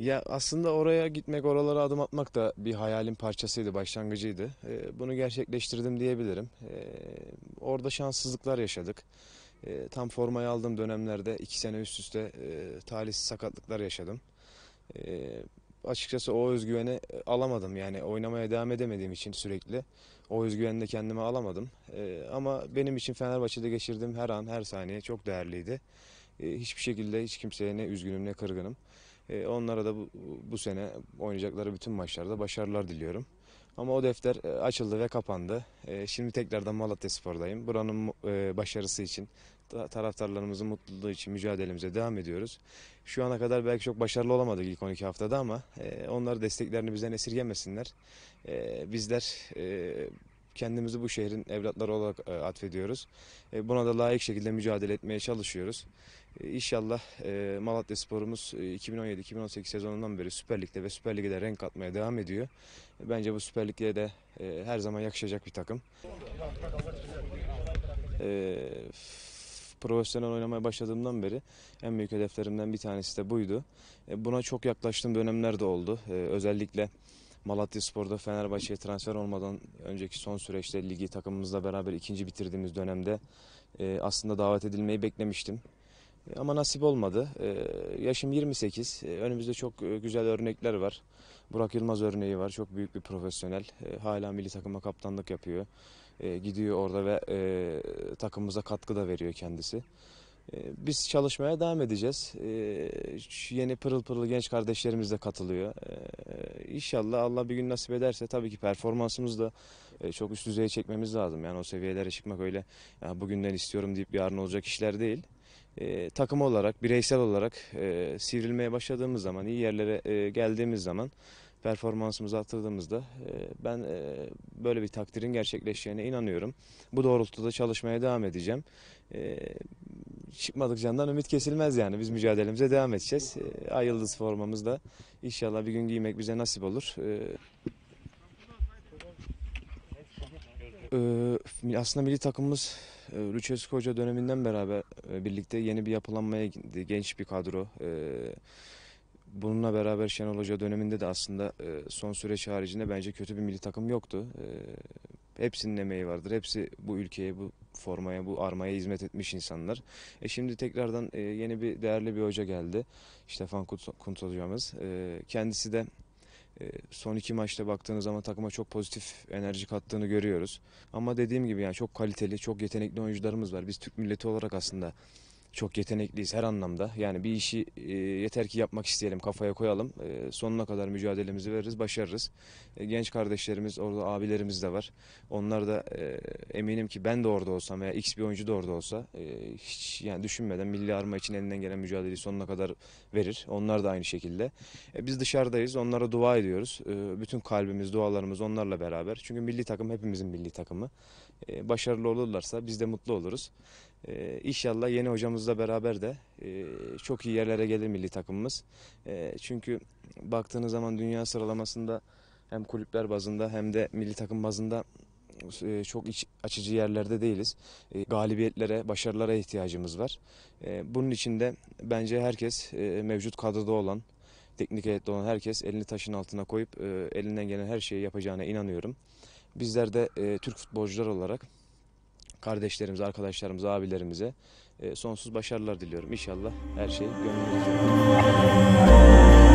Ya aslında oraya gitmek, oralara adım atmak da bir hayalin parçasıydı, başlangıcıydı. E, bunu gerçekleştirdim diyebilirim. E, orada şanssızlıklar yaşadık. E, tam formayı aldığım dönemlerde iki sene üst üste e, talihsiz sakatlıklar yaşadım. E, açıkçası o özgüveni e, alamadım yani oynamaya devam edemediğim için sürekli o özgüveni de kendime alamadım. E, ama benim için Fenerbahçe'de geçirdiğim her an her saniye çok değerliydi. E, hiçbir şekilde hiç kimseye ne üzgünüm ne kırgınım. E, onlara da bu, bu sene oynayacakları bütün maçlarda başarılar diliyorum. Ama o defter e, açıldı ve kapandı. E, şimdi tekrardan Malatya Spor'dayım. Buranın başarısı için, taraftarlarımızın mutluluğu için mücadelemize devam ediyoruz. Şu ana kadar belki çok başarılı olamadık ilk 12 haftada ama e, onlar desteklerini bizden esirgemesinler. bizler kendimizi bu şehrin evlatları olarak atfediyoruz. Buna da layık şekilde mücadele etmeye çalışıyoruz. Ee, inşallah e, Malatya Spor'umuz 2017-2018 e, sezonundan beri Süper Lig'de ve Süper Lig'de renk katmaya devam ediyor. Bence bu Süper Lig'de de e, her zaman yakışacak bir takım. E, profesyonel oynamaya başladığımdan beri en büyük hedeflerimden bir tanesi de buydu. buna çok yaklaştığım dönemler de oldu. özellikle Malatya Spor'da Fenerbahçe'ye transfer olmadan önceki son süreçte ligi takımımızla beraber ikinci bitirdiğimiz dönemde aslında davet edilmeyi beklemiştim. Ama nasip olmadı. Ee, yaşım 28. Ee, önümüzde çok e, güzel örnekler var. Burak Yılmaz örneği var. Çok büyük bir profesyonel. Ee, hala milli takıma kaptanlık yapıyor. gidiyor orada ve e, takımımıza katkı da veriyor kendisi. biz çalışmaya devam edeceğiz. yeni pırıl pırıl genç kardeşlerimiz de katılıyor. İnşallah Allah bir gün nasip ederse tabii ki performansımızı da e, çok üst düzeye çekmemiz lazım. Yani o seviyelere çıkmak öyle ya bugünden istiyorum deyip yarın olacak işler değil e, takım olarak, bireysel olarak e, sivrilmeye başladığımız zaman, iyi yerlere e, geldiğimiz zaman, performansımızı arttırdığımızda e, ben e, böyle bir takdirin gerçekleşeceğine inanıyorum. Bu doğrultuda çalışmaya devam edeceğim. E, çıkmadık candan ümit kesilmez yani. Biz mücadelemize devam edeceğiz. E, Ay Yıldız formamız da inşallah bir gün giymek bize nasip olur. E, Ee, aslında milli takımımız e, Lüçescu Hoca döneminden beraber e, birlikte yeni bir yapılanmaya gitti. Genç bir kadro. Ee, bununla beraber Şenol Hoca döneminde de aslında e, son süreç haricinde bence kötü bir milli takım yoktu. Ee, hepsinin emeği vardır. Hepsi bu ülkeye, bu formaya, bu armaya hizmet etmiş insanlar. E şimdi tekrardan yeni bir değerli bir hoca geldi. Stefan Kuntz hocamız. Ee, kendisi de ee, son iki maçta baktığınız zaman takıma çok pozitif enerji kattığını görüyoruz. Ama dediğim gibi yani çok kaliteli, çok yetenekli oyuncularımız var. Biz Türk milleti olarak aslında çok yetenekliyiz her anlamda. Yani bir işi e, yeter ki yapmak isteyelim, kafaya koyalım. E, sonuna kadar mücadelemizi veririz, başarırız. E, genç kardeşlerimiz, orada abilerimiz de var. Onlar da e, eminim ki ben de orada olsam veya X bir oyuncu da orada olsa e, hiç yani düşünmeden milli arma için elinden gelen mücadeleyi sonuna kadar verir. Onlar da aynı şekilde. E, biz dışarıdayız, onlara dua ediyoruz. E, bütün kalbimiz, dualarımız onlarla beraber. Çünkü milli takım hepimizin milli takımı. E, başarılı olurlarsa biz de mutlu oluruz. Ee, inşallah yeni hocamızla beraber de e, çok iyi yerlere gelir milli takımımız. E, çünkü baktığınız zaman dünya sıralamasında hem kulüpler bazında hem de milli takım bazında e, çok iç açıcı yerlerde değiliz. E, galibiyetlere, başarılara ihtiyacımız var. E, bunun için de bence herkes e, mevcut kadroda olan, teknik heyette olan herkes elini taşın altına koyup e, elinden gelen her şeyi yapacağına inanıyorum. Bizler de e, Türk futbolcular olarak kardeşlerimize, arkadaşlarımıza, abilerimize e, sonsuz başarılar diliyorum. İnşallah her şey gönlünüzce.